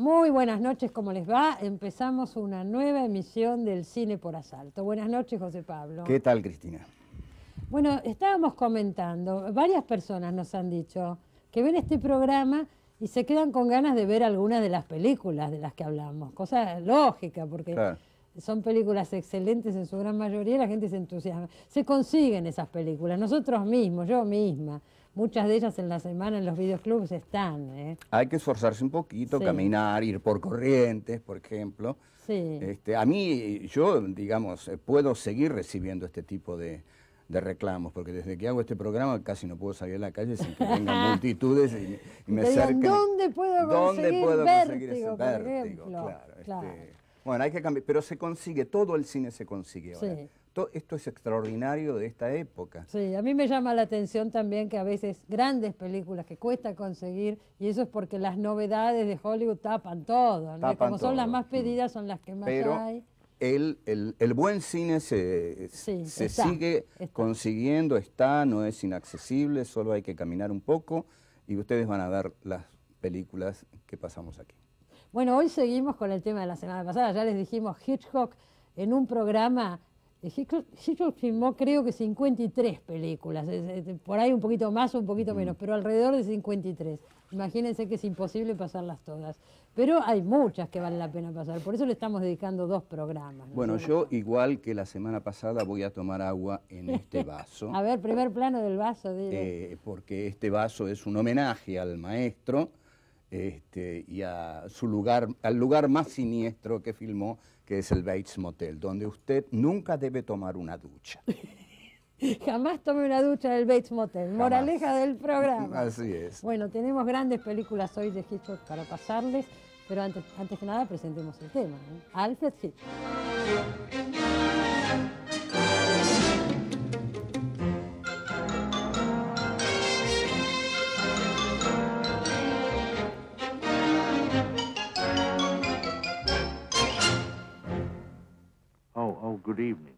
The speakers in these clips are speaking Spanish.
Muy buenas noches, ¿cómo les va? Empezamos una nueva emisión del Cine por Asalto. Buenas noches, José Pablo. ¿Qué tal, Cristina? Bueno, estábamos comentando, varias personas nos han dicho que ven este programa y se quedan con ganas de ver algunas de las películas de las que hablamos, cosa lógica, porque son películas excelentes en su gran mayoría, y la gente se entusiasma. Se consiguen esas películas, nosotros mismos, yo misma muchas de ellas en la semana en los videoclubs están. ¿eh? Hay que esforzarse un poquito, caminar, ir por corrientes, por ejemplo. Este, a mí, yo, digamos, eh, puedo seguir recibiendo este tipo de, reclamos, porque desde que hago este programa casi no puedo salir a la calle sin que vengan multitudes y, me acerquen. ¿Dónde puedo conseguir, bueno, hay que cambiar, pero se consigue, todo el cine se consigue ahora esto es extraordinario de esta época. Sí, a mí me llama la atención también que a veces grandes películas que cuesta conseguir, y eso es porque las novedades de Hollywood tapan todo, ¿no? como son las más mm. pedidas, son las que más hay. El, el, buen cine se, se sigue consiguiendo, está, no es inaccesible, solo hay que caminar un poco y ustedes van a ver las películas que pasamos aquí. Bueno, hoy seguimos con el tema de la semana pasada, ya les dijimos Hitchcock en un programa Hitchcock, filmó creo que 53 películas, por ahí un poquito más o un poquito menos, pero alrededor de 53. Imagínense que es imposible pasarlas todas. Pero hay muchas que valen la pena pasar, por eso le estamos dedicando dos programas. Bueno, yo igual que la semana pasada voy a tomar agua en este vaso. a ver, primer plano del vaso. Eh, porque este vaso es un homenaje al maestro este, y a su lugar, al lugar más siniestro que filmó que es el Bates Motel, donde usted nunca debe tomar una ducha. Jamás tome una ducha del Bates Motel, moraleja del programa. Así es. Bueno, tenemos grandes películas hoy de Hitchcock para pasarles, pero antes, antes que nada presentemos el tema. Alfred Hitchcock. good evening.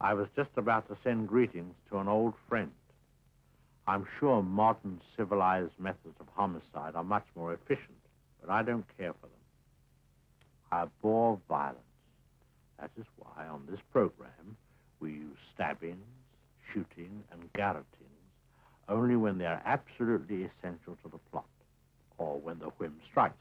I was just about to send greetings to an old friend. I'm sure modern civilized methods of homicide are much more efficient, but I don't care for them. I abhor violence. That is why on this program we use stabbings, shooting, and garrotings only when they are absolutely essential to the plot or when the whim strikes.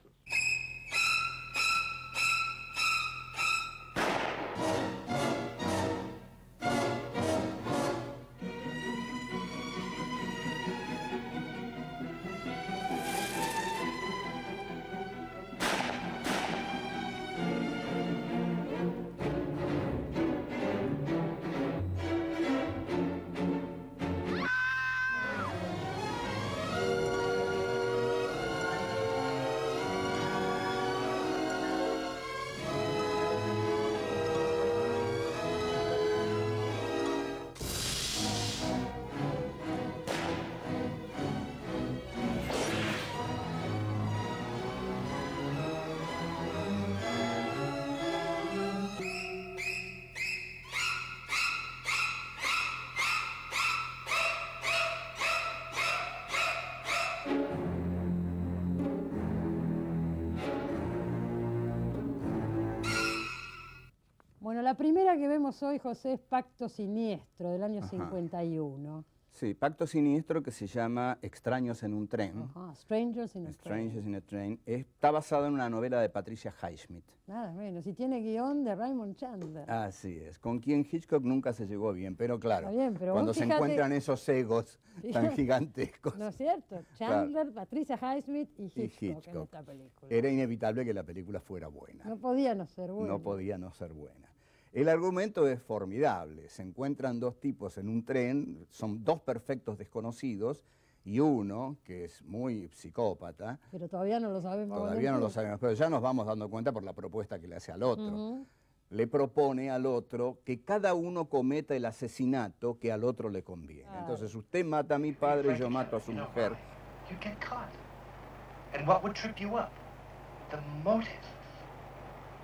La primera que vemos hoy, José, es Pacto Siniestro, del año 51. Sí, Pacto Siniestro que se llama Extraños en un tren. Strangers in a Train. Está basado en una novela de Patricia Highsmith. Nada menos, y tiene guión de Raymond Chandler. Así es, con quien Hitchcock nunca se llegó bien, pero claro, cuando se encuentran esos egos tan gigantescos. ¿No es cierto? Chandler, Patricia Highsmith y Hitchcock, en esta película. Era inevitable que la película fuera buena. No podía no ser buena. No podía no ser buena. El argumento es formidable. Se encuentran dos tipos en un tren, son dos perfectos desconocidos, y uno, que es muy psicópata. Pero todavía no lo sabemos. Todavía no lo sabemos, pero ya nos vamos dando cuenta por la propuesta que le hace al otro. Le propone al otro que cada uno cometa el asesinato que al otro le conviene. Entonces usted mata a mi padre y yo mato a su mujer.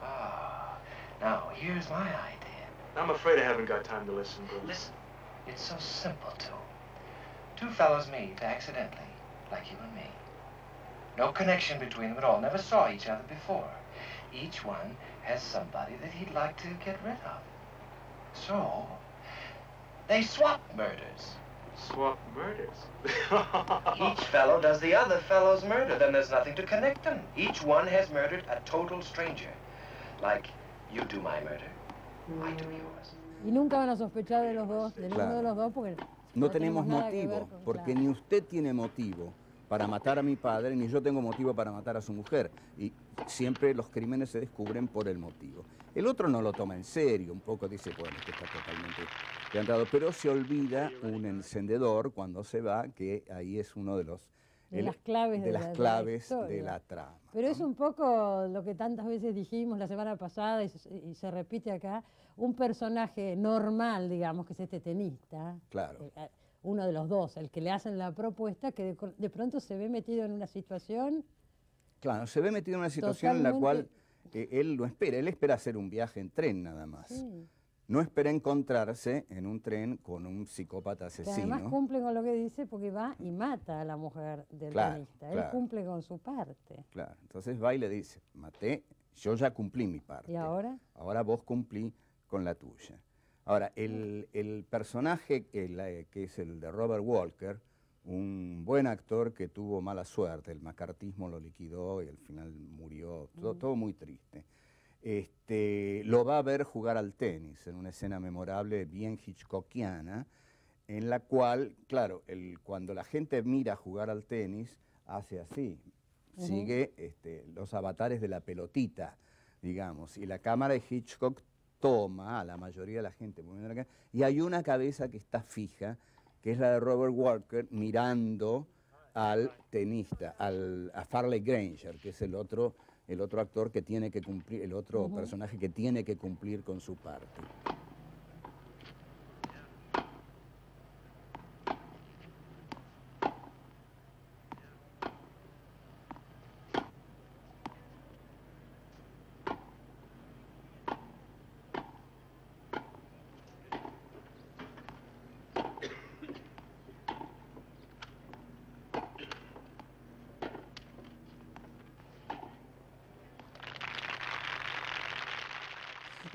Ah. Now, here's my idea. I'm afraid I haven't got time to listen, Bruce. Listen, it's so simple, too. Two fellows meet accidentally, like you and me. No connection between them at all. Never saw each other before. Each one has somebody that he'd like to get rid of. So, they swap murders. Swap murders? Each fellow does the other fellow's murder. Then there's nothing to connect them. Each one has murdered a total stranger. Like Y nunca van a sospechar de los dos, de ninguno de los dos, porque... No, tenemos, motivo, porque ni usted tiene motivo para matar a mi padre, ni yo tengo motivo para matar a su mujer. Y siempre los crímenes se descubren por el motivo. El otro no lo toma en serio, un poco dice, bueno, que este está totalmente plantado, pero se olvida un encendedor cuando se va, que ahí es uno de los de las claves de, las claves de la trama. Pero es un poco lo que tantas veces dijimos la semana pasada y, se repite acá, un personaje normal, digamos, que es este tenista. Claro. Eh, eh, uno de los dos, el que le hacen la propuesta, que de, pronto se ve metido en una situación. Claro, se ve metido en una situación en la cual eh, él lo espera, él espera hacer un viaje en tren nada más no espera encontrarse en un tren con un psicópata asesino. además cumple con lo que dice porque va y mata a la mujer del claro, Él cumple con su parte. Claro, entonces va y le dice, maté, yo ya cumplí mi parte. ¿Y ahora? Ahora vos cumplí con la tuya. Ahora, el, el personaje que es el de Robert Walker, un buen actor que tuvo mala suerte, el macartismo lo liquidó y al final murió, todo mm. muy triste este, lo va a ver jugar al tenis en una escena memorable bien hitchcockiana, en la cual, claro, el, cuando la gente mira jugar al tenis, hace así, sigue este, los avatares de la pelotita, digamos, y la cámara de Hitchcock toma a la mayoría de la gente y hay una cabeza que está fija, que es la de Robert Walker, mirando al tenista, al, a Farley Granger, que es el otro el otro actor que tiene que cumplir, el otro personaje que tiene que cumplir con su parte.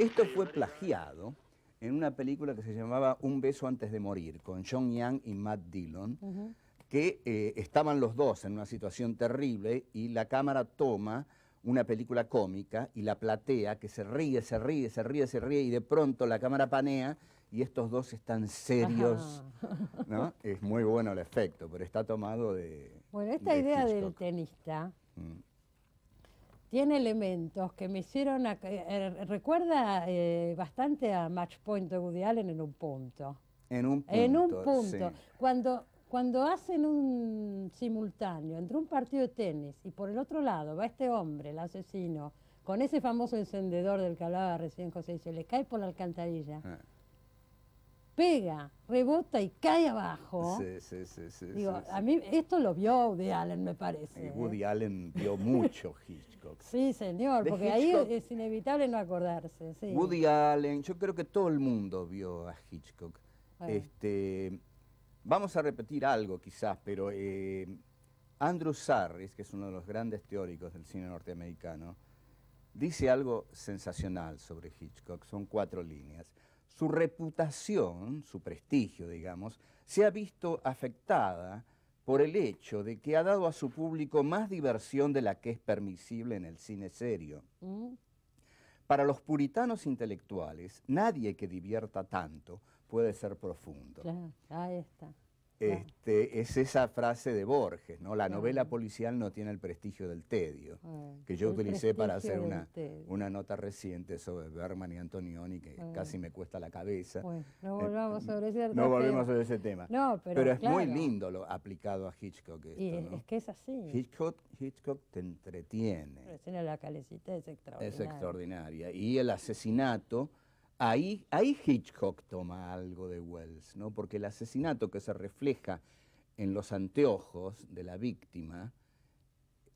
Esto fue plagiado en una película que se llamaba Un beso antes de morir, con John Young y Matt Dillon, que eh, estaban los dos en una situación terrible y la cámara toma una película cómica y la platea que se ríe, se ríe, se ríe, se ríe y de pronto la cámara panea y estos dos están serios, Es muy bueno el efecto, pero está tomado de... Bueno, esta idea del tenista... Mm tiene elementos que me hicieron, eh, eh, recuerda eh, bastante a Match Point de Woody en un punto. En un punto. En un punto. Cuando, cuando hacen un simultáneo entre un partido de tenis y por el otro lado va este hombre, el asesino, con ese famoso encendedor del que hablaba recién José, y se le cae por la alcantarilla. Ah pega, rebota y cae abajo. Sí, sí, sí. Digo, a mí esto lo vio Woody Allen, me parece. ¿eh? Woody Allen vio mucho Hitchcock. sí, señor, porque ahí es inevitable no acordarse. Woody Allen, yo creo que todo el mundo vio a Hitchcock. Este, vamos a repetir algo quizás, pero eh, Andrew Sarris, que es uno de los grandes teóricos del cine norteamericano, dice algo sensacional sobre Hitchcock. Son cuatro líneas su reputación, su prestigio, digamos, se ha visto afectada por el hecho de que ha dado a su público más diversión de la que es permisible en el cine serio. Mm. Para los puritanos intelectuales, nadie que divierta tanto puede ser profundo. Claro, ahí está. Este, es esa frase de Borges, ¿no? La novela policial no tiene el prestigio del tedio, ah, que yo utilicé para hacer una, nota reciente sobre Berman y Antonioni, que ah. casi me cuesta la cabeza. no eh, volvamos sobre ese tema. volvemos sobre ese tema. pero, es muy lindo lo aplicado a Hitchcock esto, es que es así. Hitchcock, Hitchcock te entretiene. la calecita es extraordinaria. Es extraordinaria. Y el asesinato Ahí, Hitchcock toma algo de Wells, ¿no? porque el asesinato que se refleja en los anteojos de la víctima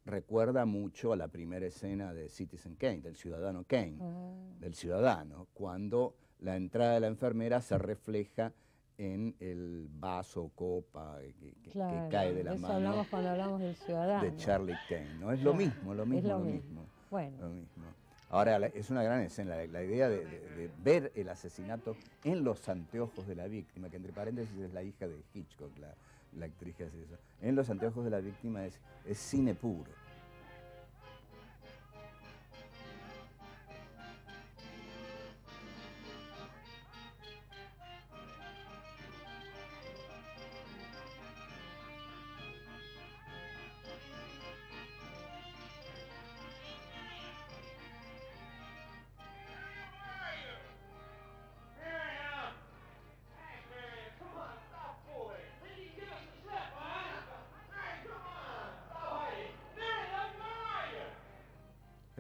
recuerda mucho a la primera escena de Citizen Kane, del ciudadano Kane, ah. del ciudadano, cuando la entrada de la enfermera se refleja en el vaso o copa que, cae de la mano. cuando hablamos del ciudadano. De Charlie Kane, ¿no? Es lo mismo, lo mismo, lo, mismo. Bueno. Lo mismo. Ahora, es una gran escena, la, idea de, ver el asesinato en los anteojos de la víctima, que entre paréntesis es la hija de Hitchcock, la, actriz que hace eso, en los anteojos de la víctima es cine puro.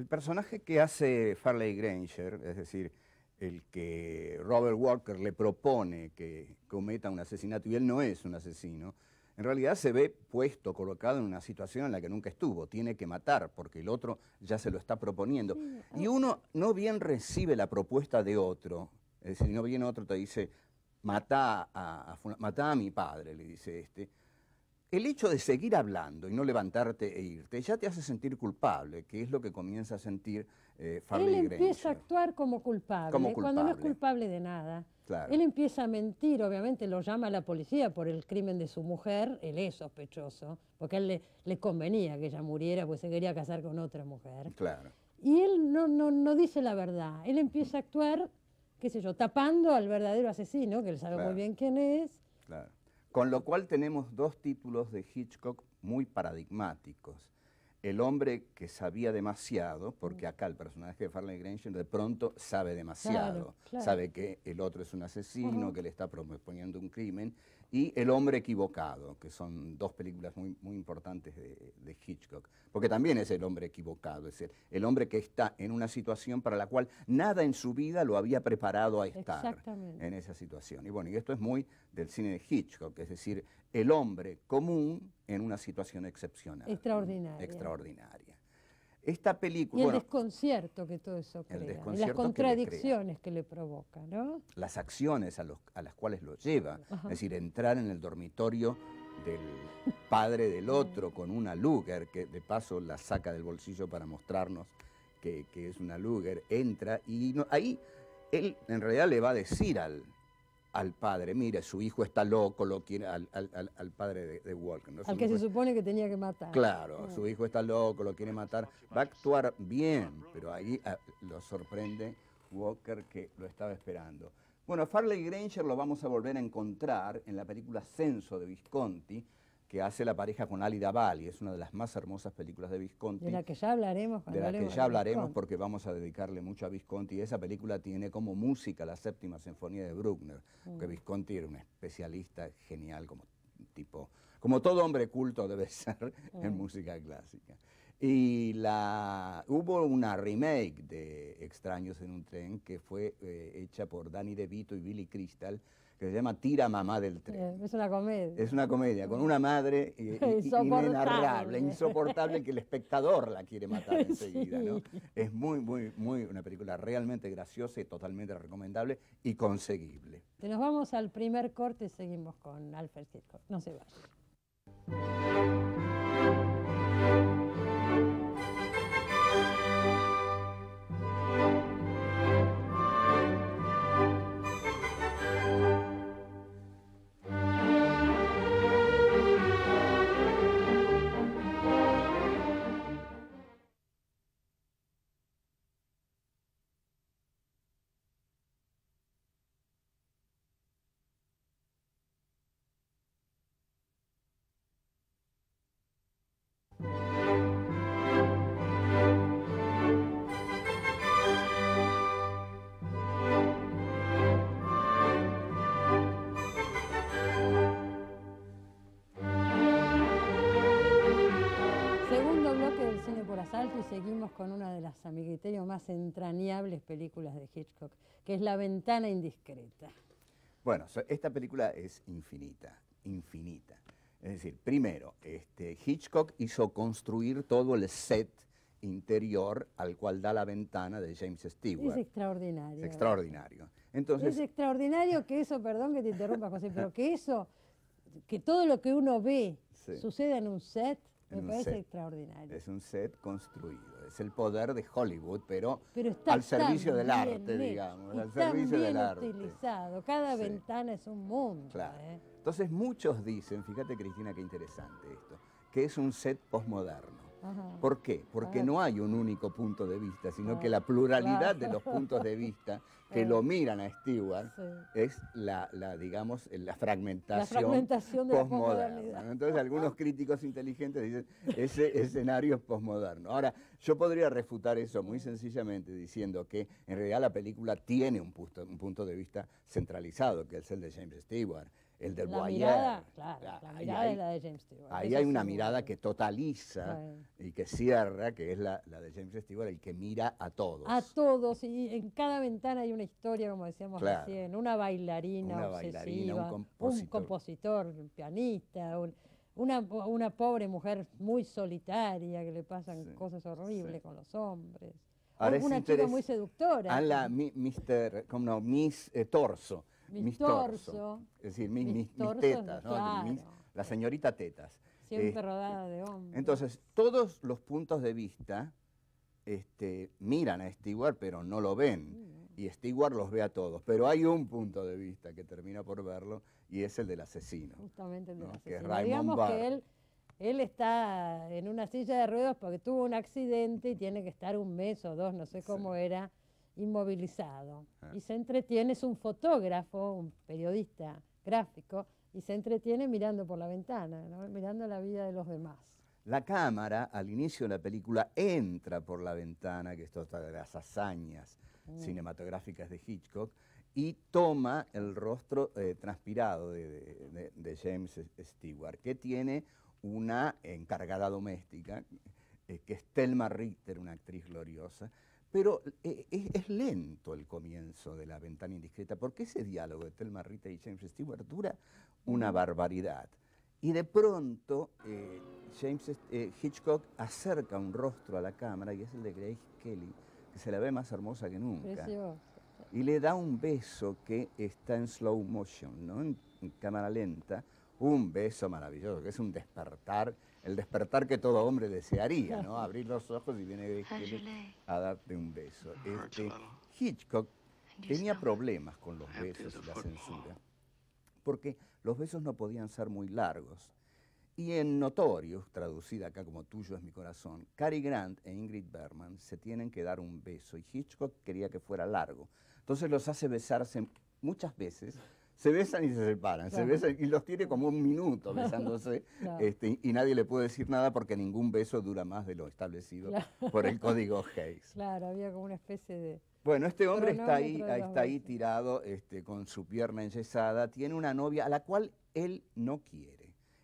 el personaje que hace Farley Granger, es decir, el que Robert Walker le propone que cometa un asesinato y él no es un asesino, en realidad se ve puesto, colocado en una situación en la que nunca estuvo. Tiene que matar porque el otro ya se lo está proponiendo. Y uno no bien recibe la propuesta de otro, es decir, no bien otro te dice, mata a, a mi padre, le dice este, el hecho de seguir hablando y no levantarte e irte ya te hace sentir culpable, que es lo que comienza a sentir eh, Él empieza a actuar como culpable, cuando no es culpable de nada. Él empieza a mentir, obviamente lo llama a la policía por el crimen de su mujer, él es sospechoso, porque a él le, convenía que ella muriera, pues se quería casar con otra mujer. Claro. Y él no, no, no dice la verdad, él empieza a actuar, qué sé yo, tapando al verdadero asesino, que él sabe muy bien quién es, Claro. Con lo cual tenemos dos títulos de Hitchcock muy paradigmáticos el hombre que sabía demasiado, porque mm. acá el personaje de Farley Granger de pronto sabe demasiado, sabe que el otro es un asesino, que le está proponiendo un crimen, y El hombre equivocado, que son dos películas muy, muy importantes de, Hitchcock, porque también es el hombre equivocado, es el hombre que está en una situación para la cual nada en su vida lo había preparado a estar en esa situación. Y bueno, y esto es muy del cine de Hitchcock, es decir, el hombre común en una situación excepcional. Extraordinaria. Extraordinaria. Esta película... Y el desconcierto que todo eso crea, y las contradicciones que le, provoca, ¿no? Las acciones a, a las cuales lo lleva, es decir, entrar en el dormitorio del padre del otro con una Luger, que de paso la saca del bolsillo para mostrarnos que, es una Luger, entra y ahí él en realidad le va a decir al, al padre, mire, su hijo está loco, lo quiere, al, padre de, Walker. Al que se supone que tenía que matar. Claro, mm. su hijo está loco, lo quiere matar, va a actuar bien, pero ahí ah, lo sorprende Walker que lo estaba esperando. Bueno, Farley Granger lo vamos a volver a encontrar en la película Censo de Visconti, que hace la pareja con Alida Bali, es una de las más hermosas películas de Visconti. De la que ya hablaremos. De la que ya hablaremos porque vamos a dedicarle mucho a Visconti. y Esa película tiene como música la séptima sinfonía de Bruckner, que mm. Visconti era un especialista genial como tipo, como todo hombre culto debe ser en mm. música clásica. Y la, hubo una remake de Extraños en un tren que fue eh, hecha por Danny DeVito y Billy Crystal, que se llama Tira Mamá del Tren. Eh, es una comedia. Es una comedia, con una madre inenarrable, insoportable, que el espectador la quiere matar enseguida. Es muy, muy, muy una película realmente graciosa y totalmente recomendable y conseguible. nos vamos al primer corte seguimos con Alfred Circo. No se vayan. con una de las amiguiteños más entrañables películas de Hitchcock, que es La ventana indiscreta. Bueno, esta película es infinita, infinita. Es decir, primero, este, Hitchcock hizo construir todo el set interior al cual da la ventana de James Stewart. Es extraordinario. Es extraordinario. Entonces, es extraordinario que eso, perdón que te interrumpa José, pero que eso, que todo lo que uno ve suceda en un set, me parece extraordinario. Es un set construido es el poder de Hollywood, pero, al servicio del arte, digamos, al servicio utilizado, cada ventana es un mundo. ¿eh? Entonces muchos dicen, fíjate Cristina, qué interesante esto, que es un set postmoderno. ¿Por qué? Porque ah. no hay un único punto de vista, sino ah, que la pluralidad de los puntos de vista que eh. lo miran a Stewart es la, digamos, eh, la fragmentación, la fragmentación de la Entonces algunos críticos inteligentes dicen, ese escenario es posmoderno. Ahora, yo podría refutar eso muy sencillamente diciendo que en realidad la película tiene un punto de vista centralizado, que es el de James Stewart el del la Mirada, claro, ah, la, mirada ahí, es la de James Stewart. Ahí hay una mirada que totaliza y que cierra, que es la, de James Stewart, el que mira a todos. A todos, y en cada ventana hay una historia, como decíamos recién, una bailarina obsesiva, un, compositor. un pianista, una, una, pobre mujer muy solitaria que le pasan cosas horribles con los hombres. Ahora una chica muy seductora. A ah, la Mister, como Miss eh, Torso mis, torso, Es decir, mis, tetas, la señorita tetas. Siempre eh, rodada de hombres. Entonces, todos los puntos de vista este, miran a Stewart, pero no lo ven. Y Stewart los ve a todos. Pero hay un punto de vista que termina por verlo y es el del asesino. Justamente el del asesino. Que Digamos que él, está en una silla de ruedas porque tuvo un accidente y tiene que estar un mes o dos, no sé cómo era, inmovilizado. Ah. Y se entretiene, es un fotógrafo, un periodista gráfico, y se entretiene mirando por la ventana, mirando la vida de los demás. La cámara, al inicio de la película, entra por la ventana, que es otra de las hazañas mm. cinematográficas de Hitchcock, y toma el rostro eh, transpirado de, James Stewart, que tiene una encargada doméstica, eh, que es Thelma Richter, una actriz gloriosa, pero eh, es, lento el comienzo de la ventana indiscreta, porque ese diálogo de Thelma Rita y James Stewart dura una barbaridad. Y de pronto eh, James eh, Hitchcock acerca un rostro a la cámara y es el de Grace Kelly, que se la ve más hermosa que nunca. Y le da un beso que está en slow motion, ¿no? en cámara lenta, un beso maravilloso, que es un despertar el despertar que todo hombre desearía, ¿no? Abrir los ojos y viene a darte un beso. Ah, este, Hitchcock tenía problemas con los ah, besos y la censura, porque los besos no podían ser muy largos. Y en Notorious, traducida acá como Tuyo es mi corazón, Cary Grant e Ingrid Berman se tienen que dar un beso y Hitchcock quería que fuera largo. Entonces los hace besarse muchas veces se besan y se separan, se besan y los tiene como un minuto besándose este, y nadie le puede decir nada porque ningún beso dura más de lo establecido por el código Hayes. Claro, había como una especie de... Bueno, este hombre está ahí, está ahí tirado este, con su pierna enyesada, tiene una novia a la cual él no quiere.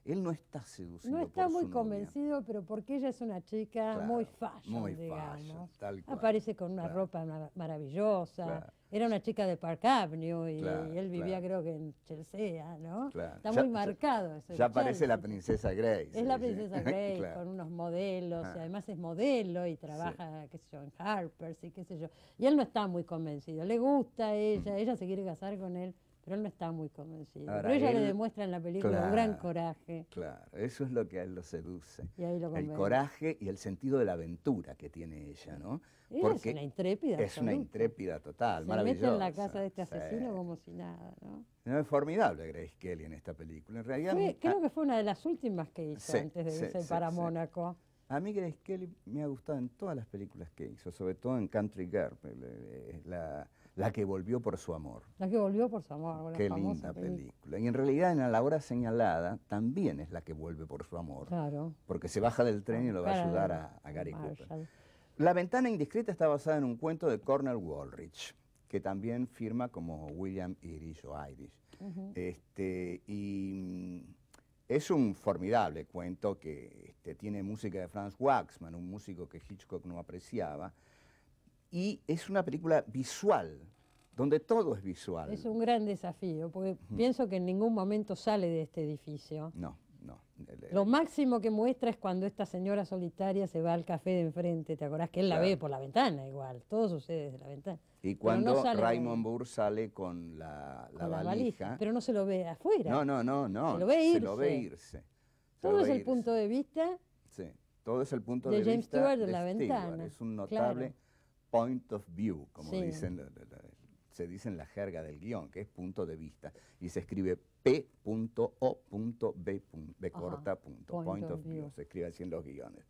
Él no está seducido. No está muy convencido, pero porque ella es una chica muy fashion, digamos. Aparece con una ropa maravillosa. Era una chica de Park Avenue y, él vivía creo que en Chelsea, ¿no? Está muy marcado eso. Ya aparece la princesa Grace. Es la princesa Grace con unos modelos, y ah. además es modelo y trabaja, qué sé yo, en Harper's y qué sé yo. Y él no está muy convencido. Le gusta a ella, mm. ella se quiere casar con él pero él no está muy convencido. pero ella le demuestra en la película un gran coraje. Claro, eso es lo que a él lo seduce. el coraje y el sentido de la aventura que tiene ella, ¿no? Porque es una intrépida. Es una intrépida total, Se mete en la casa de este asesino como si nada, ¿no? es formidable Grace Kelly en esta película. En realidad. creo que fue una de las últimas que hizo antes de irse para Mónaco. A mí Grace Kelly me ha gustado en todas las películas que hizo, sobre todo en Country Girl. Eh, eh, la, la que volvió por su amor. La que volvió por su amor. Qué linda película. Y en realidad, en la hora señalada, también es la que vuelve por su amor. Claro. Porque se baja del tren y lo va a ayudar a, Gary Cooper. La ventana indiscreta está basada en un cuento de Cornell Woolrich, que también firma como William Irish o Irish. Este, y mm, es un formidable cuento que este, tiene música de Franz Waxman, un músico que Hitchcock no apreciaba, y es una película visual, donde todo es visual. Es un gran desafío, porque pienso que en ningún momento sale de este edificio. No, no. Lo máximo que muestra es cuando esta señora solitaria se va al café de enfrente, ¿te acordás? Que él la ve por la ventana igual, todo sucede desde la ventana. Y cuando Raymond Burr sale con la, la, valija, Pero no se lo ve afuera. No, no, no, no. Se lo ve irse. todo es el punto de vista. Sí, todo es el punto de, de James Stewart de, la ventana. Es un notable point of view, como dicen, se dice en la jerga del guión, que es punto de vista, y se escribe p.o.b.b. corta punto, point, of view. view, se escribe así en los guiones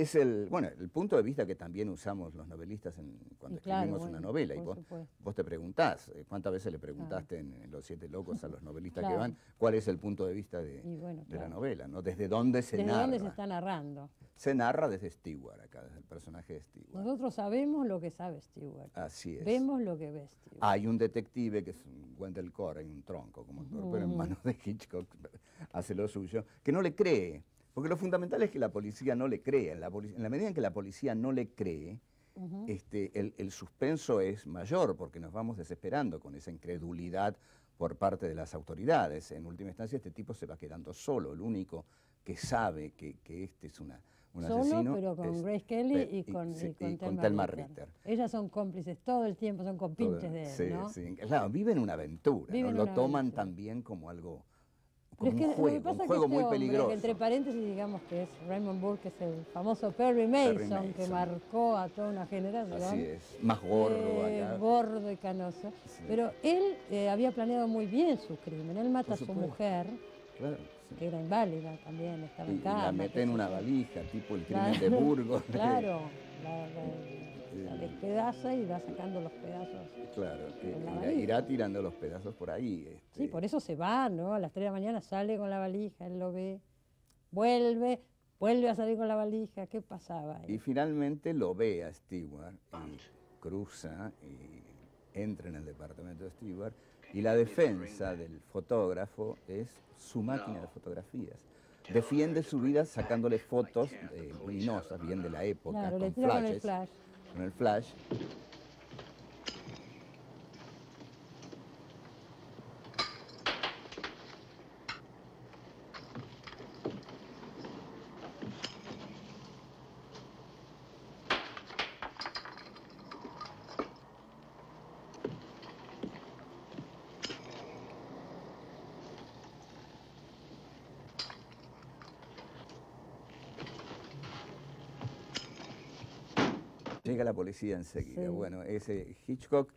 es el, bueno, el punto de vista que también usamos los novelistas en, cuando escribimos una novela. Y vos, te preguntás, eh, ¿cuántas veces le preguntaste en, Los Siete Locos a los novelistas que van cuál es el punto de vista de, la novela? ¿no? ¿Desde dónde se narra? ¿Desde dónde se está narrando? Se narra desde Stewart acá, desde el personaje de Stewart. Nosotros sabemos lo que sabe Stewart. Así es. Vemos lo que ve Stewart. Hay un detective que es un Wendell Core, hay un tronco, como el en mm. manos de Hitchcock hace lo suyo, que no le cree porque lo fundamental es que la policía no le crea. En la, medida en que la policía no le cree, este, el, suspenso es mayor porque nos vamos desesperando con esa incredulidad por parte de las autoridades. En última instancia, este tipo se va quedando solo, el único que sabe que, este es una, un solo, pero con Grace Kelly y, con, Ellas son cómplices todo el tiempo, son compinches de él, sí, ¿no? sí. Claro, viven una aventura, lo toman también como algo es que un juego, muy peligroso. entre paréntesis digamos que es Raymond Burke, que es el famoso Perry Mason, que marcó a toda una generación. Así es, más gordo. Eh, acá. Gordo y canoso. Pero él eh, había planeado muy bien su crimen. Él mata a su mujer. que era inválida también, estaba en casa. La meten en una valija, tipo el crimen de Burgos. claro, la, despedaza y va sacando los pedazos. Claro, irá, tirando los pedazos por ahí. Este. Sí, por eso se va, ¿no? A las 3 de la mañana sale con la valija, él lo ve, vuelve, vuelve a salir con la valija, ¿qué pasaba? Y finalmente lo ve a Stewart, cruza y entra en el departamento de Stewart y la defensa del fotógrafo es su máquina de fotografías. Defiende su vida sacándole fotos ruinosas, bien de la época, claro, con flashes con el flash decía enseguida. Bueno, ese Hitchcock.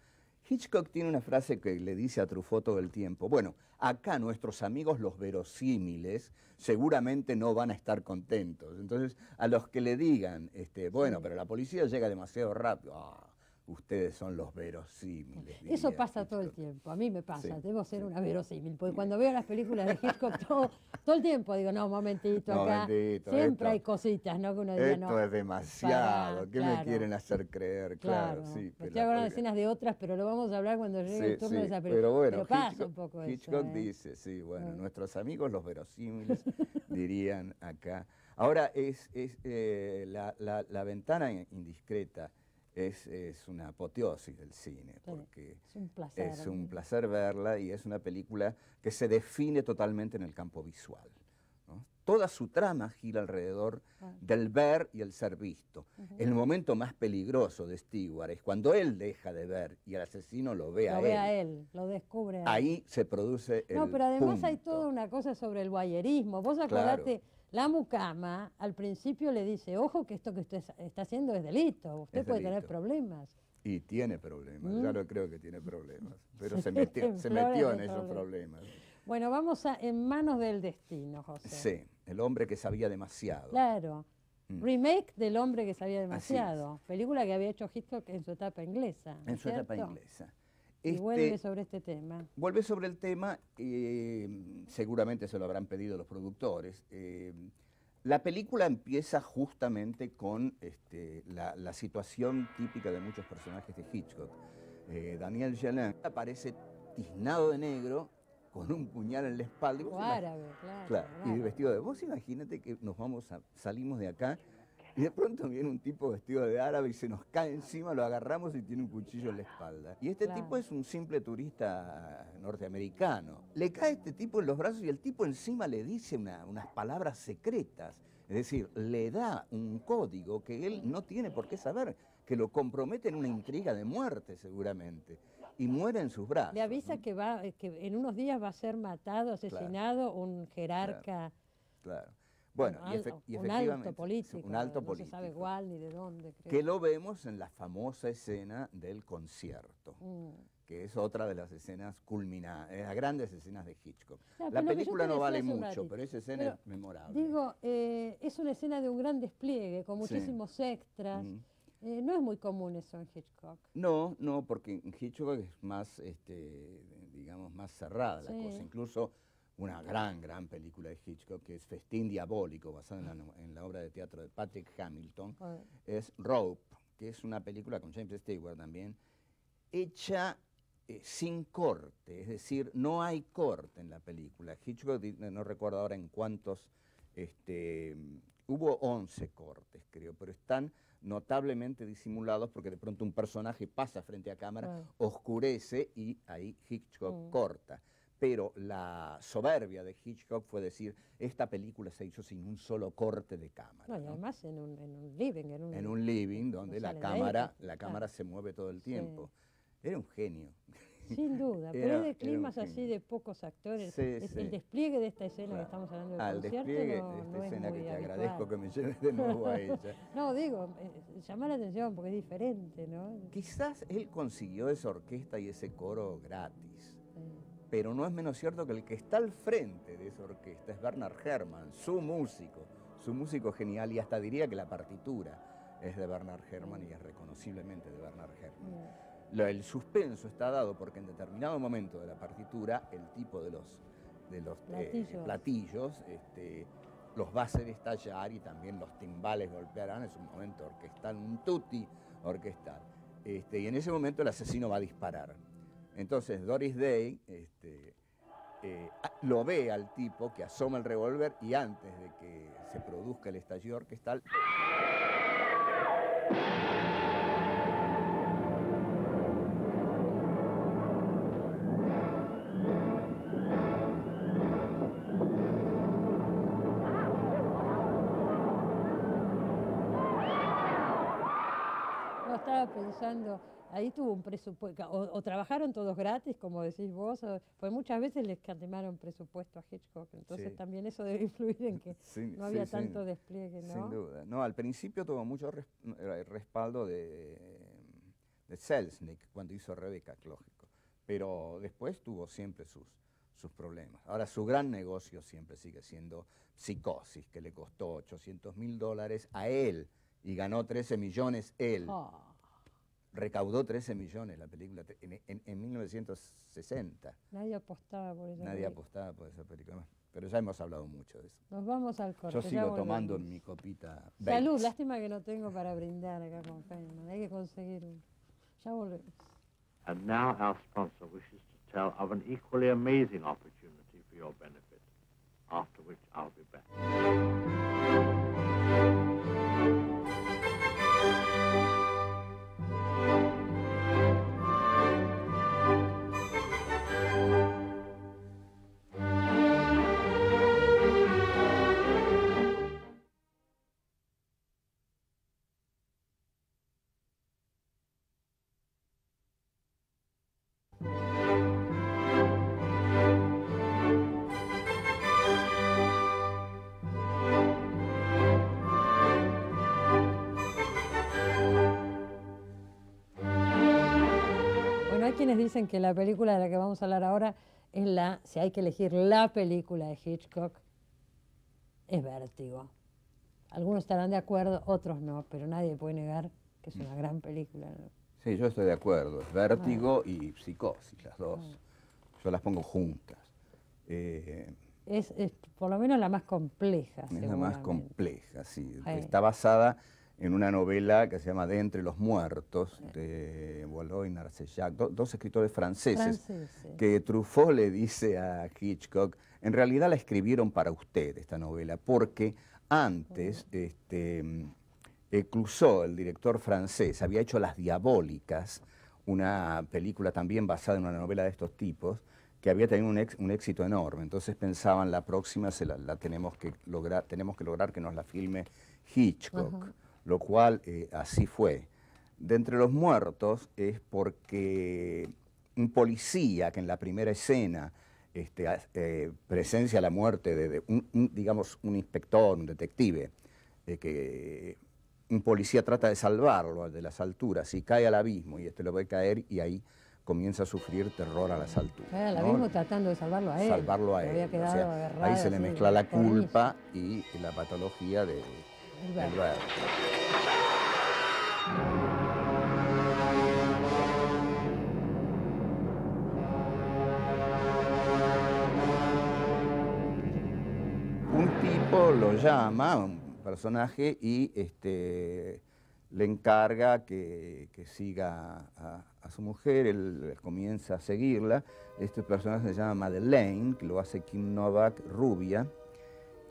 Hitchcock tiene una frase que le dice a Truffaut todo el tiempo. Bueno, acá nuestros amigos los verosímiles seguramente no van a estar contentos. Entonces, a los que le digan, este, bueno, pero la policía llega demasiado rápido. Ah, ustedes son los verosímiles. Eso pasa todo el tiempo, a mí me pasa, debo ser una verosímil, porque cuando veo las películas de Hitchcock todo, el tiempo digo, no, momentito, acá siempre hay cositas, ¿no? Que uno diga, esto es demasiado, ¿qué me quieren hacer creer? Claro, sí. Pero, estoy hablando de escenas de otras, pero lo vamos a hablar cuando llegue el turno de esa película. Pero bueno, Hitchcock, ¿eh? dice, sí, bueno, nuestros amigos los verosímiles dirían acá. Ahora es, es eh, la ventana indiscreta es, una apoteosis del cine, porque es un, placer, verla y es una película que se define totalmente en el campo visual. Toda su trama gira alrededor ah. del ver y el ser visto. El momento más peligroso de Stewart es cuando él deja de ver y el asesino lo ve a él. Lo ve a él, lo descubre a él. Ahí se produce el No, pero además hay toda una cosa sobre el guayerismo. Vos acordate... La mucama al principio le dice, ojo que esto que usted está haciendo es delito, usted puede tener problemas. Y tiene problemas, claro ya mm. creo que tiene problemas, pero se metió, en esos problemas. Bueno, vamos a En manos del destino, José. Sí, el hombre que sabía demasiado. Claro, mm. Remake del hombre que sabía demasiado, película que había hecho Hitchcock en su etapa inglesa. En su etapa inglesa y vuelve este, sobre este tema. Vuelve sobre el tema, eh, seguramente se lo habrán pedido los productores. Eh, la película empieza justamente con este, la, situación típica de muchos personajes de Hitchcock. Eh, Daniel Jelen aparece tiznado de negro con un puñal en la espalda. Y vestido de... Vos imagínate que nos vamos a, salimos de acá y de pronto viene un tipo vestido de árabe y se nos cae encima, lo agarramos y tiene un cuchillo en la espalda. Y este tipo es un simple turista norteamericano. Le cae este tipo en los brazos y el tipo encima le dice unas palabras secretas. Es decir, le da un código que él no tiene por qué saber, que lo compromete en una intriga de muerte seguramente. Y muere en sus brazos. Le avisa que, va, eh, que en unos días va a ser matado, asesinado un jerarca. claro. Bueno, un, y, efectivamente. Un alto político. no se sabe igual ni de dónde. Creo. Que lo vemos en la famosa escena del concierto. Mm. que es otra de las escenas culminadas, eh, las grandes escenas de Hitchcock. la película no vale mucho, pero esa escena es memorable. Digo, eh, es una escena de un gran despliegue, con muchísimos extras. Mm. Eh, no es muy común eso en Hitchcock. No, no, porque en Hitchcock es más, este, digamos, más cerrada la cosa. Incluso una gran, gran película de Hitchcock, que es Festín Diabólico, basada en la, obra de teatro de Patrick Hamilton, es Rope, que es una película con James Stewart también, hecha eh, sin corte, es decir, no hay corte en la película. Hitchcock, no recuerdo ahora en cuántos, este, hubo 11 cortes, creo, pero están notablemente disimulados porque de pronto un personaje pasa frente a cámara, oscurece y ahí Hitchcock mm. corta. Pero la soberbia de Hitchcock fue decir, esta película se hizo sin un solo corte de cámara. ¿no? además en un, en un, living. En un, en un living donde la cámara, la cámara se mueve todo el tiempo. Era un genio. Sin duda, pero es de climas así de pocos actores. El despliegue de esta escena que estamos hablando de ah, despliegue de esta escena que te agradezco que me lleves de nuevo a ella. no, digo, eh, llama la atención porque es diferente, ¿no? Quizás él consiguió esa orquesta y ese coro gratis pero no es menos cierto que el que está al frente de esa orquesta es Bernard Herrmann, su músico, su músico genial, y hasta diría que la partitura es de Bernard Herrmann y es reconociblemente de Bernard Herrmann. Mm. el suspenso está dado porque en determinado momento de la partitura el tipo de los, eh, platillos, este, los va a hacer estallar y también los timbales golpearán, es un momento orquestal, un tutti orquestal. Este, y en ese momento el asesino va a disparar. Entonces Doris Day este, eh, lo ve al tipo que asoma el revólver y antes de que se produzca el estallido orquestal... No estaba pensando ahí tuvo un presupuesto, o, trabajaron todos gratis, como decís vos, Fue pues muchas veces les escatimaron presupuesto a Hitchcock, entonces también eso debe influir en que no había tanto despliegue, ¿no? Sin duda. No, al principio tuvo mucho eh, respaldo de, Selznick cuando hizo Rebeca lógico, pero después tuvo siempre sus, sus problemas. Ahora, su gran negocio siempre sigue siendo psicosis, que le costó 800 mil dólares a él y ganó 13 millones él. Ah recaudó 13 millones la película en, 1960. Nadie apostaba por esa Nadie apostaba por esa película. Pero ya hemos hablado mucho de eso. Nos vamos al corte. Yo sigo tomando en mi copita. Salud, lástima que no tengo para brindar acá con Feynman. Hay que conseguir uno. Ya volvemos. And now our sponsor wishes to tell of an equally amazing opportunity for your benefit, after which I'll be back. dicen que la película de la que vamos a hablar ahora es la, si hay que elegir la película de Hitchcock, es Vértigo. Algunos estarán de acuerdo, otros no, pero nadie puede negar que es una mm. gran película. Sí, yo estoy de acuerdo. Es Vértigo ah. y Psicosis, las dos. Ah. Yo las pongo juntas. Eh, es, por lo menos la más compleja. Es la más compleja, sí. Está basada en una novela que se llama De entre los muertos, de Boulogne, y Narcellac, dos escritores franceses, que Truffaut le dice a Hitchcock, en realidad la escribieron para usted esta novela, porque antes este, Clouseau, el director francés, había hecho Las Diabólicas, una película también basada en una novela de estos tipos, que había tenido un, éxito enorme. Entonces pensaban, la próxima se la, tenemos, que lograr, tenemos que lograr que nos la filme Hitchcock lo cual eh, así fue. De entre los muertos es porque un policía que en la primera escena este, eh, presencia la muerte de, un, digamos, un inspector, un detective, que un policía trata de salvarlo de las alturas y cae al abismo y este lo ve caer y ahí comienza a sufrir terror a las alturas. Cae al abismo tratando de salvarlo a él. Salvarlo a él. ahí se le mezcla la culpa y la patología de, un tipo lo llama, un personaje, y este, le encarga que, siga a, a, su mujer, él comienza a seguirla. Este personaje se llama Madeleine, que lo hace Kim Novak, rubia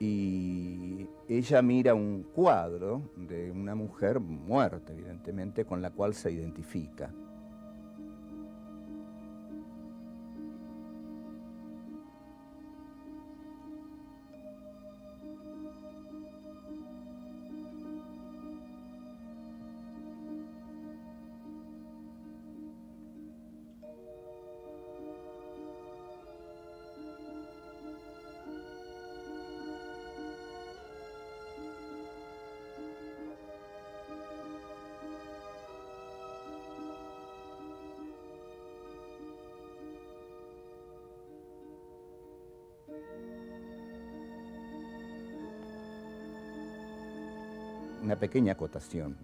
y ella mira un cuadro de una mujer muerta, evidentemente, con la cual se identifica. una pequeña acotación,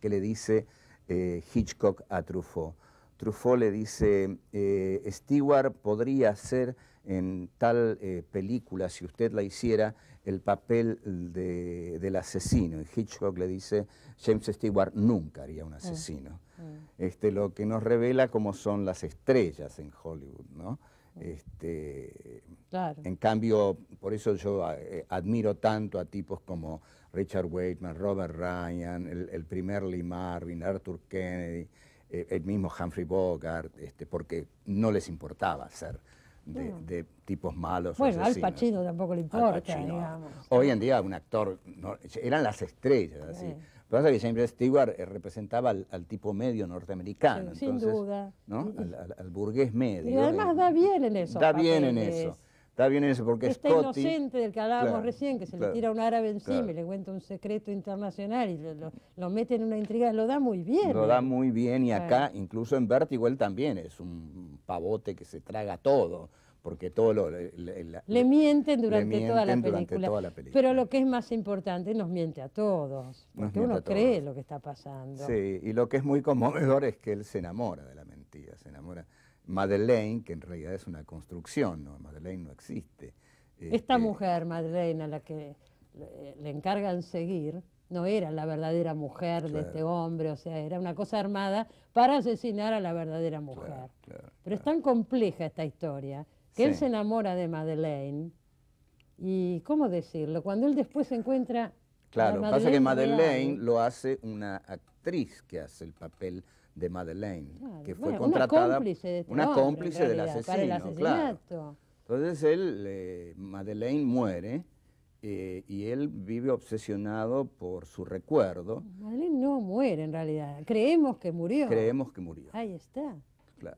que le dice eh, Hitchcock a Truffaut. Truffaut le dice, eh, Stewart podría hacer en tal eh, película, si usted la hiciera, el papel del asesino. Y Hitchcock le dice, James Stewart nunca haría un mm. asesino. Mm. Este, lo que nos revela cómo son las estrellas en Hollywood, ¿no? Mm. Este, en cambio, por eso yo eh, eh, admiro tanto a tipos como Richard Waitman, Robert Ryan, el, primer Lee Marvin, Arthur Kennedy, eh, el mismo Humphrey Bogart, este, porque no les importaba ser de, tipos malos. Bueno, Al Pachino tampoco le importa, digamos. Hoy en día un actor, eran las estrellas, así. Lo que pasa James Stewart representaba al, tipo medio norteamericano. sin duda. ¿no? Al, al, burgués medio. Y además da bien en eso. Da bien en eso. Está bien eso, porque Este Scotty, inocente del que hablábamos recién, que se le tira un árabe encima y le cuenta un secreto internacional y lo, mete en una intriga, lo da muy bien. Lo da muy bien y acá, incluso en Vertigo, él también es un pavote que se traga todo porque todo lo... Le, mienten, durante, toda la película. Pero lo que es más importante, nos miente a todos, porque uno cree lo que está pasando. Sí, y lo que es muy conmovedor es que él se enamora de la mentira, se enamora Madeleine, que en realidad es una construcción, ¿no? Madeleine no existe. Esta este, mujer, Madeleine, a la que le encargan seguir, no era la verdadera mujer de este hombre, o sea, era una cosa armada para asesinar a la verdadera mujer. Pero es tan compleja esta historia que él se enamora de Madeleine y, ¿cómo decirlo? Cuando él después se encuentra... Claro, pasa que Madeleine lo hace una actriz que hace el papel de Madeleine, que fue contratada una cómplice, de este del asesino, el claro. Entonces él, eh, Madeleine muere eh, y él vive obsesionado por su recuerdo. Madeleine no muere en realidad, creemos que murió. Creemos que murió. Ahí está.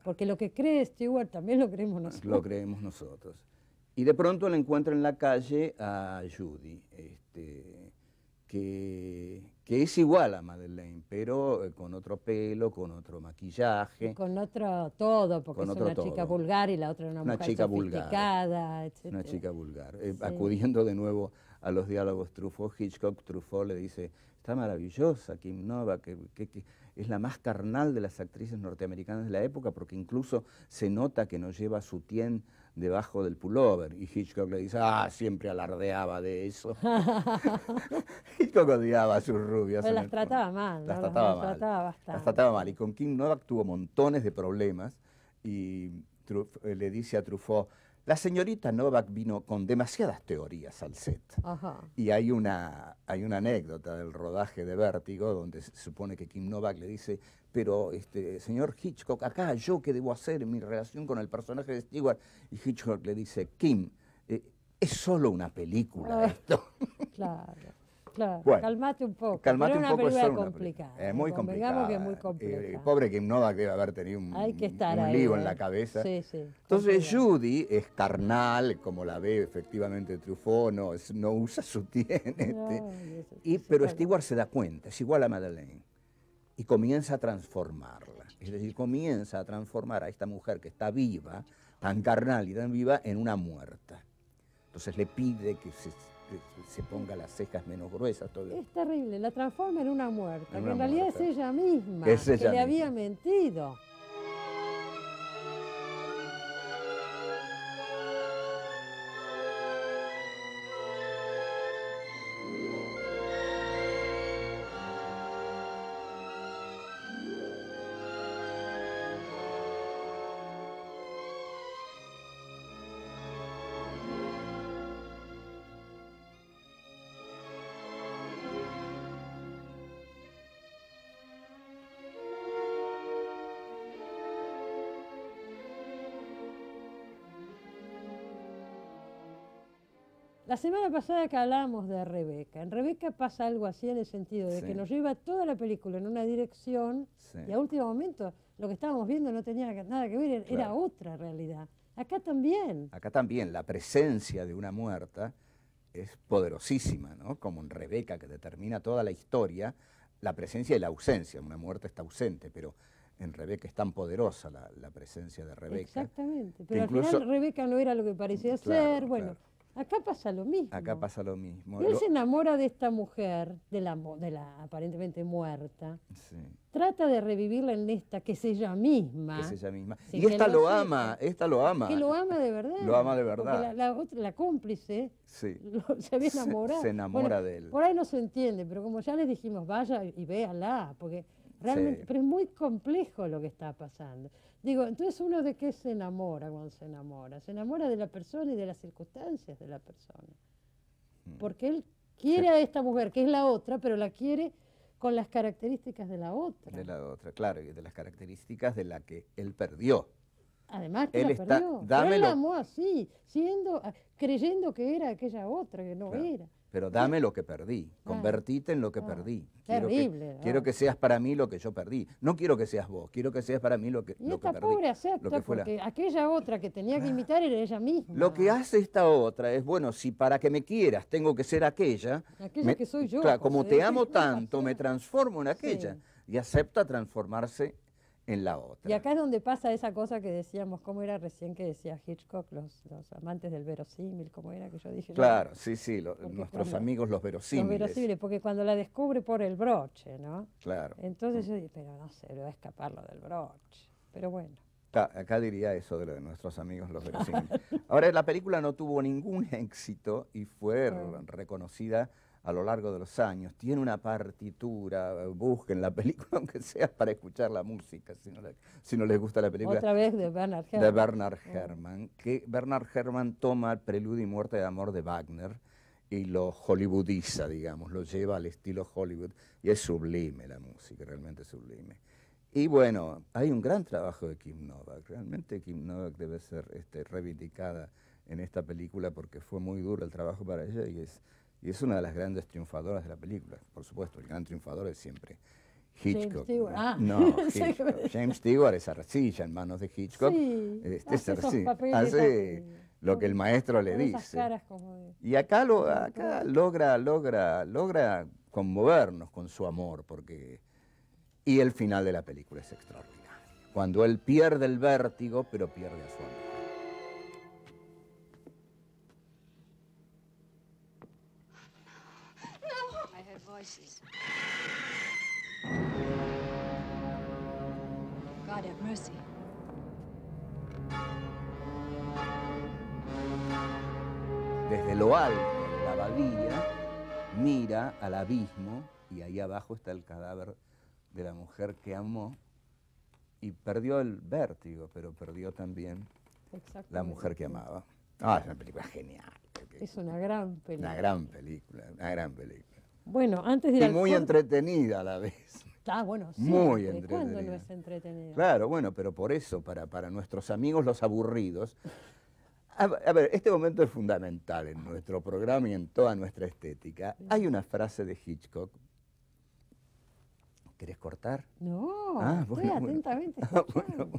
Porque lo que cree Stewart también lo creemos nosotros. Lo creemos nosotros. Y de pronto le encuentra en la calle a Judy, este, que, que es igual a Madeleine, pero eh, con otro pelo, con otro maquillaje. Con otro todo, porque es una chica vulgar y la otra una, una mujer chica sofisticada, Una chica vulgar. Eh, acudiendo de nuevo a los diálogos Truffaut, Hitchcock, Truffaut le dice, está maravillosa Kim Nova, que, es la más carnal de las actrices norteamericanas de la época, porque incluso se nota que no lleva su tien debajo del pullover. Y Hitchcock le dice, ah, siempre alardeaba de eso. Hitchcock odiaba a sus rubias. Pero las trataba mal. Las, trataba trataba, las trataba bastante. Las trataba mal. Y con Kim Novak tuvo montones de problemas y eh, le dice a Truffaut, la señorita Novak vino con demasiadas teorías al set. Y hay una, hay una anécdota del rodaje de Vértigo donde se supone que Kim Novak le dice, pero este, señor Hitchcock, acá yo qué debo hacer en mi relación con el personaje de Stewart. Y Hitchcock le dice, Kim, eh, es solo una película ah, esto. Claro. Claro, calmate un poco. Calmate un es eh, muy complicada. es muy eh, complicada. pobre Kim Novak debe haber tenido un, lío en la cabeza. Entonces Judy es carnal, como la ve efectivamente Truffaut, no, usa su tiene. y, pero Stewart se da cuenta, es igual a Madeleine y comienza a transformarla. Es decir, comienza a transformar a esta mujer que está viva, tan carnal y tan viva, en una muerta. Entonces le pide que se, ponga las cejas menos gruesas. Todo. Es terrible, la transforma en una muerta, en que en realidad es ella misma, que le había mentido. La semana pasada que hablamos de Rebeca, en Rebeca pasa algo así en el sentido de que nos lleva toda la película en una dirección y a último momento lo que estábamos viendo no tenía nada que ver, era otra realidad. Acá también. Acá también, la presencia de una muerta es poderosísima, ¿no? Como en Rebeca que determina toda la historia, la presencia y la ausencia. Una muerta está ausente, pero en Rebeca es tan poderosa la, presencia de Rebeca. Exactamente, pero al final Rebeca no era lo que parecía ser, bueno. Acá pasa lo mismo. Acá pasa lo mismo. él se enamora de esta mujer, de la, de la aparentemente muerta. Trata de revivirla en esta, que es ella misma. Que es ella misma. y esta lo, ama, esta lo ama. Que lo ama de verdad. Lo ama de verdad. La, la, cómplice sí. se había enamorado. Se, enamora de él. Por ahí no se entiende, pero como ya les dijimos, vaya y véala, porque Realmente, pero es muy complejo lo que está pasando. Digo, entonces uno de qué se enamora cuando se enamora. Se enamora de la persona y de las circunstancias de la persona. Mm. Porque él quiere a esta mujer, que es la otra, pero la quiere con las características de la otra. De la otra, claro, y de las características de la que él perdió. Además que él la perdió. Él la amó así, siendo, ah, creyendo que era aquella otra, que no era pero dame lo que perdí, ah. convertite en lo que ah, perdí. Quiero Que, Quiero que seas para mí lo que yo perdí. No quiero que seas vos, quiero que seas para mí lo que, lo que perdí. pobre acepta, porque aquella otra que tenía que ah. imitar era ella misma. Lo que hace esta otra es, bueno, si para que me quieras tengo que ser aquella... como te amo tanto, me transformo en aquella. Y acepta transformarse en la otra. Y acá es donde pasa esa cosa que decíamos, cómo era recién que decía Hitchcock, los, los amantes del verosímil, cómo era que yo dije. Claro, sí, sí, nuestros amigos los verosímiles. Los verosímiles, porque cuando la descubre por el broche, ¿no? Claro. Entonces mm. yo dije, pero no sé, le va a escapar lo del broche, pero bueno. acá diría eso de lo de nuestros amigos los verosímiles. Ahora, la película no tuvo ningún éxito y fue ah. reconocida a lo largo de los años, tiene una partitura, busquen la película, aunque sea para escuchar la música, si no, si no les gusta la película. Otra vez de Bernard Herrmann. De Bernard Herrmann, que Bernard Herrmann toma el preludio y muerte de amor de Wagner y lo hollywoodiza, digamos, lo lleva al estilo Hollywood, y es sublime la música, realmente sublime. Y bueno, hay un gran trabajo de Kim Novak, realmente Kim Novak debe ser este, reivindicada en esta película porque fue muy duro el trabajo para ella y es y es una de las grandes triunfadoras de la película, por supuesto, el gran triunfador es siempre Hitchcock. James Stewart. Ah. no James Stewart es arcilla en manos de Hitchcock. Sí, este ah, hace, hace lo que el maestro le dice. Y acá, lo, acá logra, logra, logra conmovernos con su amor, porque... Y el final de la película es extraordinario. Cuando él pierde el vértigo, pero pierde a su amor. Desde lo alto de la babilla, mira al abismo y ahí abajo está el cadáver de la mujer que amó y perdió el vértigo, pero perdió también la mujer que amaba. Ah, es una película genial. Es una gran película. Una gran película, una gran película. Bueno, antes de y muy entretenida a la vez. Ah, bueno, sí, Muy entretenida. no es entretenida? Claro, bueno, pero por eso, para, para nuestros amigos los aburridos. A, ver, este momento es fundamental en nuestro programa y en toda nuestra estética. Hay una frase de Hitchcock. ¿Querés cortar? No, ah, estoy atentamente. Ah,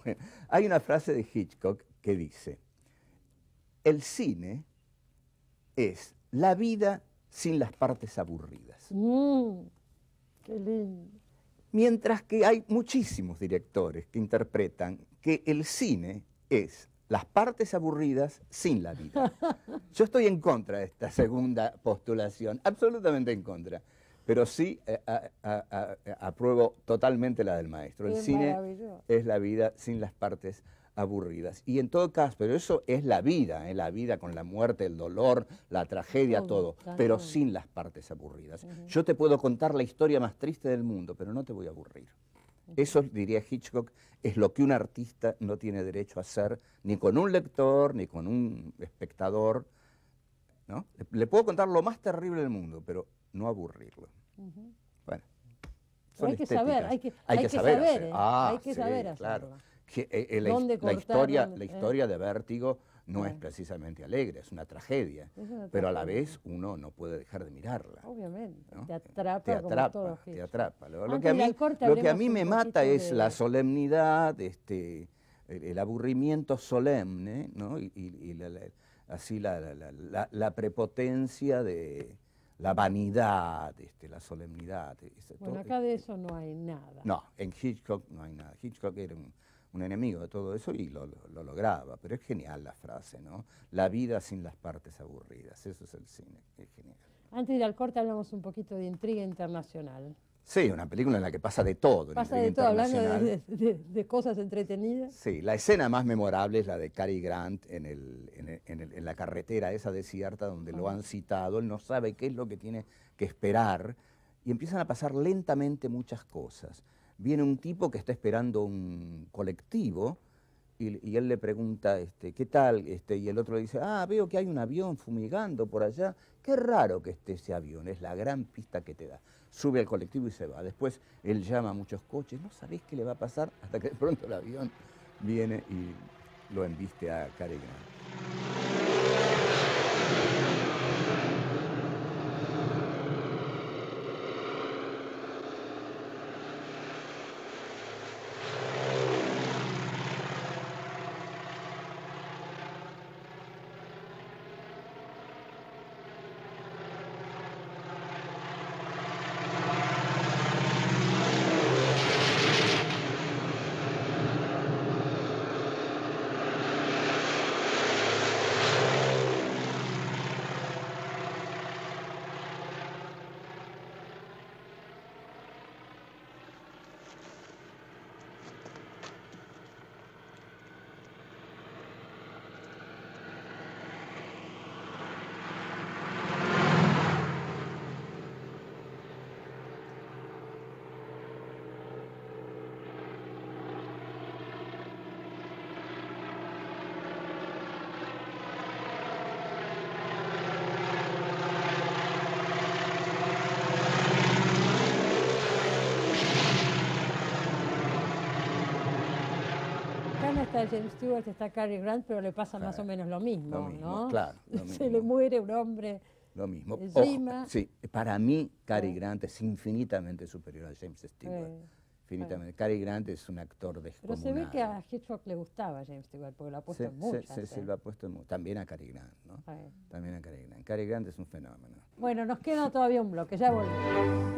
Hay una frase de Hitchcock que dice, el cine es la vida sin las partes aburridas. Mm, qué lindo. Mientras que hay muchísimos directores que interpretan que el cine es las partes aburridas sin la vida. Yo estoy en contra de esta segunda postulación, absolutamente en contra, pero sí eh, apruebo totalmente la del maestro. el cine es la vida sin las partes aburridas. Y en todo caso, pero eso es la vida, ¿eh? la vida con la muerte, el dolor, la tragedia, oh, todo, pero sin las partes aburridas. Yo te puedo contar la historia más triste del mundo, pero no te voy a aburrir. Eso, diría Hitchcock, es lo que un artista no tiene derecho a hacer, ni con un lector, ni con un espectador. ¿no? Le, puedo contar lo más terrible del mundo, pero no aburrirlo. Bueno, hay que, saber, hay que, saber, hay que, saber, ¿eh? ah, Claro que, eh, eh, la, historia, la eh. historia de Vértigo no es precisamente alegre, es una tragedia, pero a la vez uno no puede dejar de mirarla. Obviamente, te atrapa. Te atrapa, Lo, que a mí, me mata es la solemnidad, este, el, aburrimiento solemne, ¿no? y, la, así la, prepotencia de la vanidad, este, la solemnidad. Este, acá de eso no hay nada. No, en Hitchcock no hay nada. Hitchcock era un un enemigo de todo eso y lo, lo, lograba. Pero es genial la frase, ¿no? La vida sin las partes aburridas, eso es el cine, es genial. Antes de ir al corte hablamos un poquito de Intriga Internacional. Sí, una película en la que pasa de todo. Pasa de todo, hablando de, cosas entretenidas. Sí, la escena más memorable es la de Cary Grant en, el, en, en, la carretera esa desierta donde lo han citado, él no sabe qué es lo que tiene que esperar y empiezan a pasar lentamente muchas cosas viene un tipo que está esperando un colectivo y, él le pregunta, este, ¿qué tal? Este, y el otro le dice, ah, veo que hay un avión fumigando por allá, qué raro que esté ese avión, es la gran pista que te da. Sube al colectivo y se va. Después él llama a muchos coches, no sabés qué le va a pasar hasta que de pronto el avión viene y lo enviste a Karen. Stewart, está Cary Grant, pero le pasa más o menos lo mismo, ¿no? Claro, Se le muere un hombre. Lo mismo. sí, para mí Cary ah. Grant es infinitamente superior a James Stewart. Eh, infinitamente. Eh. Cary Grant es un actor descomunal. Pero se ve que a Hitchcock le gustaba James Stewart, porque lo ha puesto en muchas. ¿eh? ha puesto en También a Cary Grant, ¿no? Ah, también a Cary Grant. Cary Grant es un fenómeno. Bueno, nos queda todavía un bloque, ya volvemos.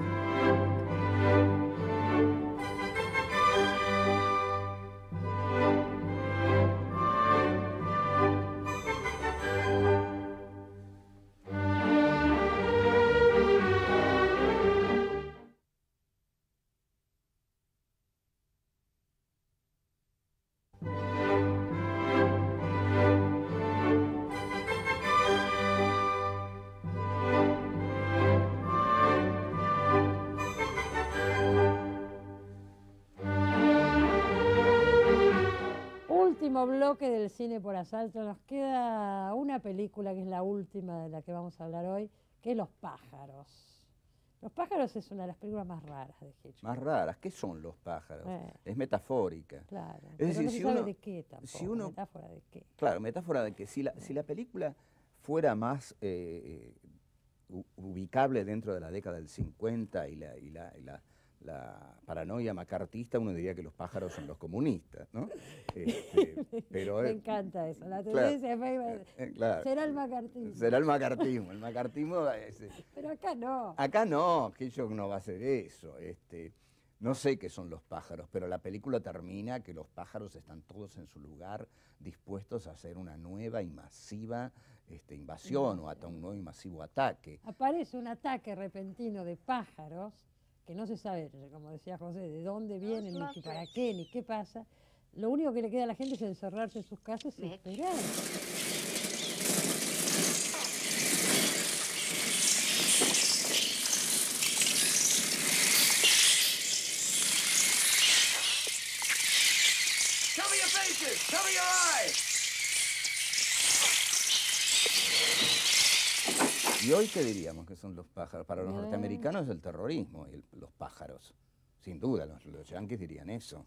toque del cine por asalto nos queda una película que es la última de la que vamos a hablar hoy, que es Los pájaros. Los pájaros es una de las películas más raras de Hitchcock. Más raras. ¿Qué son los pájaros? Eh. Es metafórica. Claro. de qué metáfora de qué. Claro, metáfora de que si la, si eh. la película fuera más eh, ubicable dentro de la década del 50 y la la paranoia macartista, uno diría que los pájaros son los comunistas, ¿no? Este, pero, Me encanta eso, la tendencia eh, eh, será el macartismo. Será el macartismo, el eh, Pero acá no. Acá no, que yo no va a hacer eso. Este, no sé qué son los pájaros, pero la película termina que los pájaros están todos en su lugar, dispuestos a hacer una nueva y masiva este, invasión o hasta un nuevo y masivo ataque. Aparece un ataque repentino de pájaros que no se sabe, como decía José, de dónde vienen, ni para qué, ni qué pasa, lo único que le queda a la gente es encerrarse en sus casas y esperar. ¿Y hoy qué diríamos que son los pájaros? Para los norteamericanos es el terrorismo, y los pájaros. Sin duda, los, yanquis dirían eso.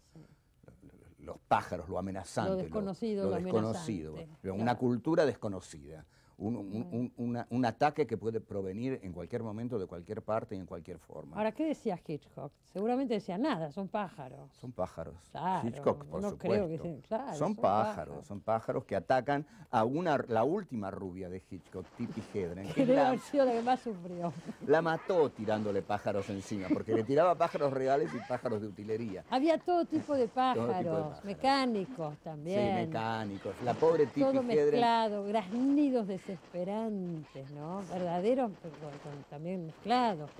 Los, pájaros, lo amenazante. Lo desconocido, lo, desconocido. Una cultura desconocida un, ataque que puede provenir en cualquier momento, de cualquier parte y en cualquier forma. Ahora, ¿qué decía Hitchcock? Seguramente decía nada, son pájaros. Son pájaros. Hitchcock, por no supuesto. Creo que son, pájaros, son pájaros que atacan a una, la última rubia de Hitchcock, Tippi Hedren. que debe haber sido la que más sufrió. La mató tirándole pájaros encima, porque le tiraba pájaros reales y pájaros de utilería. Había todo tipo de pájaros, mecánicos también. Sí, mecánicos. La pobre Tippi Hedren. Todo mezclado, graznidos de Esperantes, ¿no? Verdaderos, pero también mezclados.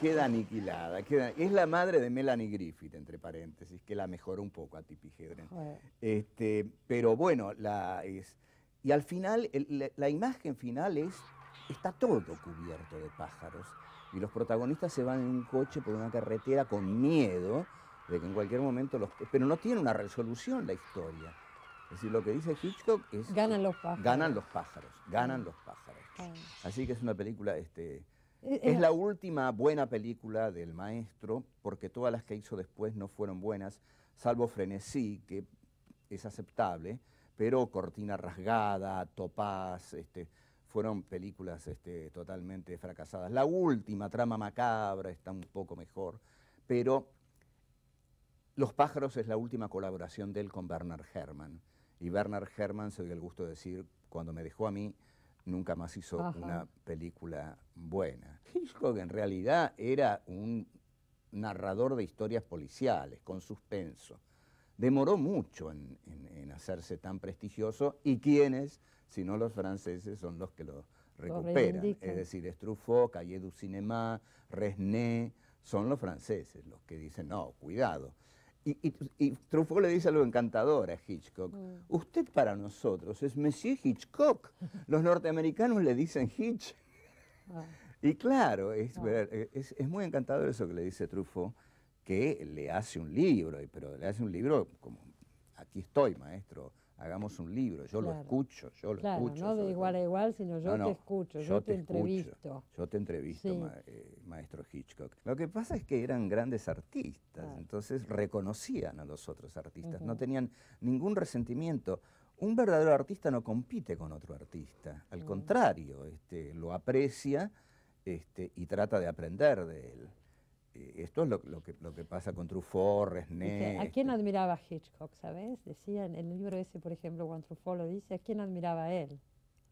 Queda aniquilada. Queda... Es la madre de Melanie Griffith, entre paréntesis, que la mejora un poco a Tipi Hedren. Este, pero bueno, la es... Y al final, la, la, imagen final es, está todo cubierto de pájaros. Y los protagonistas se van en un coche por una carretera con miedo de que en cualquier momento los... Pero no tiene una resolución la historia. Es decir, lo que dice Hitchcock es... Ganan los pájaros. Ganan los pájaros, ganan los pájaros. Ah. Así que es una película... Este, eh, es eh. la última buena película del maestro, porque todas las que hizo después no fueron buenas, salvo Frenesí, que es aceptable, pero Cortina Rasgada, Topaz, este, fueron películas este, totalmente fracasadas. La última, Trama Macabra, está un poco mejor, pero Los pájaros es la última colaboración de él con Bernard Herrmann. Y Bernard Herrmann, se dio el gusto de decir, cuando me dejó a mí, nunca más hizo una película buena. Hitchcock en realidad era un narrador de historias policiales, con suspenso. Demoró mucho en, hacerse tan prestigioso y quienes, si no los franceses, son los que lo recuperan. es decir, Struffo, Calle du Cinéma, Resné, son los franceses los que dicen, no, cuidado. Y, Truffaut le dice algo encantador a Hitchcock. Mm. Usted para nosotros es Monsieur Hitchcock. Los norteamericanos le dicen Hitch. Ah. Y claro, ah. es, es, muy encantador eso que le dice Truffaut, que le hace un libro, pero le hace un libro como, aquí estoy, maestro, hagamos un libro, yo lo escucho, yo lo claro, escucho. No de igual a igual, sino yo te escucho, yo, te, entrevisto. Yo te entrevisto, eh, maestro Hitchcock. Lo que pasa es que eran grandes artistas, entonces reconocían a los otros artistas, no tenían ningún resentimiento. Un verdadero artista no compite con otro artista, al mm. contrario, este, lo aprecia este, y trata de aprender de él. Eh, esto es lo, que, pasa con Truffaut, Resné. ¿A quién este admiraba Hitchcock, sabes? Decía en el libro ese, por ejemplo, Juan Truffaut lo dice, ¿a quién admiraba él?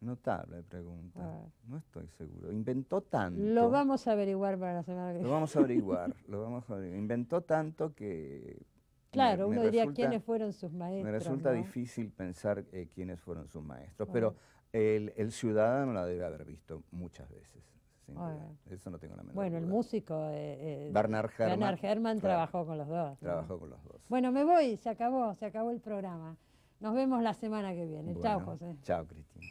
Notable pregunta. Ah. No estoy seguro. Inventó tanto. Lo vamos a averiguar para la semana que viene. Lo vamos a averiguar. lo vamos a averiguar. Inventó tanto que. Claro, uno diría eh, quiénes fueron sus maestros. Me resulta difícil pensar quiénes fueron sus maestros, pero el ciudadano la debe haber visto muchas veces. Eso no tengo la menor Bueno, el músico... Eh, eh Bernard Herman trabajó con los dos. Trabajó con los dos. Bueno, me voy, se acabó, se acabó el programa. Nos vemos la semana que viene. chao, José. Chao, Cristina.